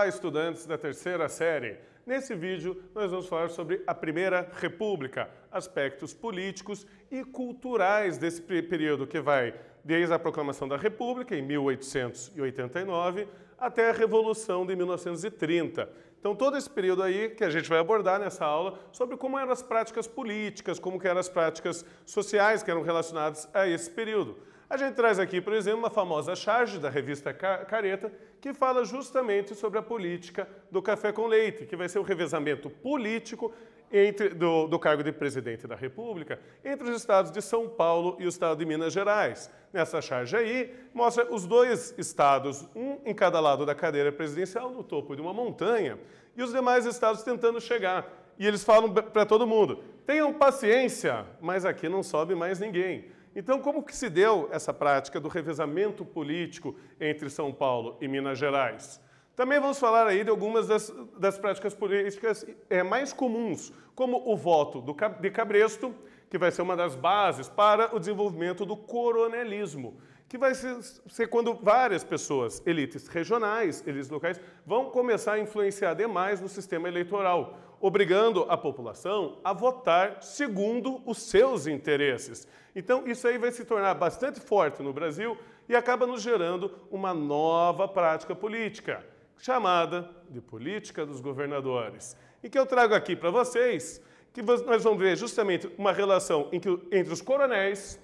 Olá, estudantes da terceira série! Nesse vídeo, nós vamos falar sobre a Primeira República, aspectos políticos e culturais desse período que vai desde a proclamação da República, em 1889, até a Revolução de 1930. Então, todo esse período aí que a gente vai abordar nessa aula sobre como eram as práticas políticas, como eram as práticas sociais que eram relacionadas a esse período. A gente traz aqui, por exemplo, uma famosa charge da revista Careta, que fala justamente sobre a política do café com leite, que vai ser o um revezamento político entre, do, do, cargo de presidente da República entre os estados de São Paulo e o estado de Minas Gerais. Nessa charge aí, mostra os dois estados, um em cada lado da cadeira presidencial, no topo de uma montanha, e os demais estados tentando chegar. E eles falam para todo mundo: tenham paciência, mas aqui não sobe mais ninguém. Então, como que se deu essa prática do revezamento político entre São Paulo e Minas Gerais? Também vamos falar aí de algumas das, das práticas políticas é, mais comuns, como o voto do, de Cabresto, que vai ser uma das bases para o desenvolvimento do coronelismo, que vai ser quando várias pessoas, elites regionais, elites locais, vão começar a influenciar demais no sistema eleitoral, obrigando a população a votar segundo os seus interesses. Então, isso aí vai se tornar bastante forte no Brasil e acaba nos gerando uma nova prática política, chamada de política dos governadores. E que eu trago aqui para vocês, que nós vamos ver justamente uma relação entre os coronéis,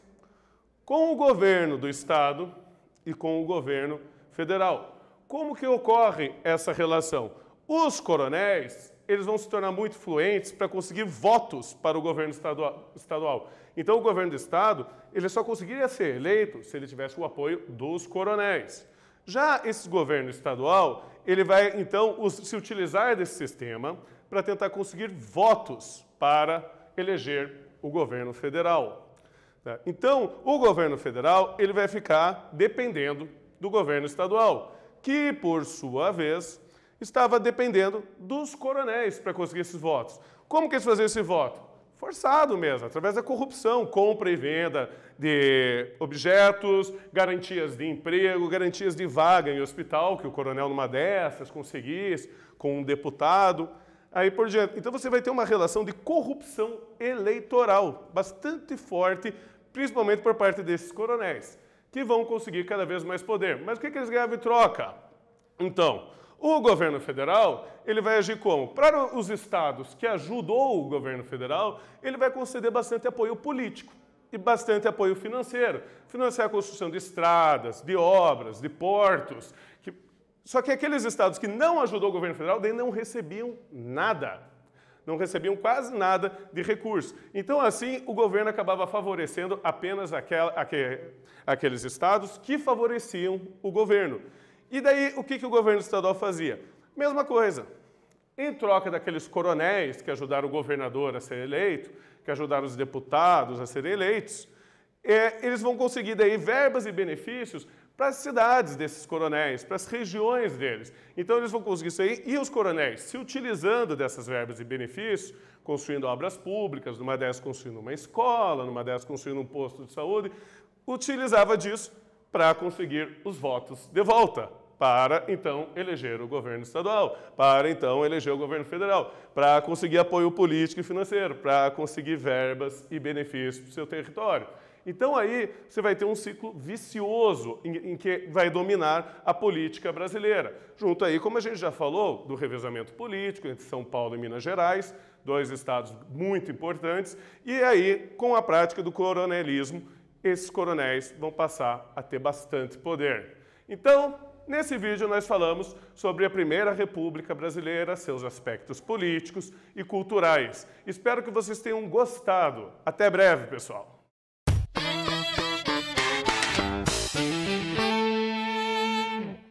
com o governo do estado e com o governo federal. Como que ocorre essa relação? Os coronéis, eles vão se tornar muito fluentes para conseguir votos para o governo estadual. Então o governo do estado, ele só conseguiria ser eleito se ele tivesse o apoio dos coronéis. Já esse governo estadual, ele vai então se utilizar desse sistema para tentar conseguir votos para eleger o governo federal. Tá? Então, o governo federal ele vai ficar dependendo do governo estadual, que, por sua vez, estava dependendo dos coronéis para conseguir esses votos. Como que eles faziam esse voto? Forçado mesmo, através da corrupção, compra e venda de objetos, garantias de emprego, garantias de vaga em hospital, que o coronel numa dessas conseguisse, com um deputado, aí por diante. Então você vai ter uma relação de corrupção eleitoral bastante forte principalmente por parte desses coronéis, que vão conseguir cada vez mais poder. Mas o que, que eles ganham em troca? Então, o governo federal, ele vai agir como? Para os estados que ajudou o governo federal, ele vai conceder bastante apoio político e bastante apoio financeiro. Financiar a construção de estradas, de obras, de portos. Que... Só que aqueles estados que não ajudou o governo federal, daí não recebiam nada não recebiam quase nada de recurso. Então, assim, o governo acabava favorecendo apenas aquela, aqueles estados que favoreciam o governo. E daí, o que, que o governo estadual fazia? Mesma coisa. Em troca daqueles coronéis que ajudaram o governador a ser eleito, que ajudaram os deputados a serem eleitos, é, eles vão conseguir daí verbas e benefícios para as cidades desses coronéis, para as regiões deles. Então eles vão conseguir isso aí. E os coronéis, se utilizando dessas verbas e benefícios, construindo obras públicas, numa dessas construindo uma escola, numa dessas construindo um posto de saúde, utilizava disso para conseguir os votos de volta, para então eleger o governo estadual, para então eleger o governo federal, para conseguir apoio político e financeiro, para conseguir verbas e benefícios para o seu território. Então aí você vai ter um ciclo vicioso em, em, que vai dominar a política brasileira. Junto aí, como a gente já falou, do revezamento político entre São Paulo e Minas Gerais, dois estados muito importantes, e aí com a prática do coronelismo, esses coronéis vão passar a ter bastante poder. Então, Nesse vídeo nós falamos sobre a Primeira República Brasileira, seus aspectos políticos e culturais. Espero que vocês tenham gostado. Até breve, pessoal!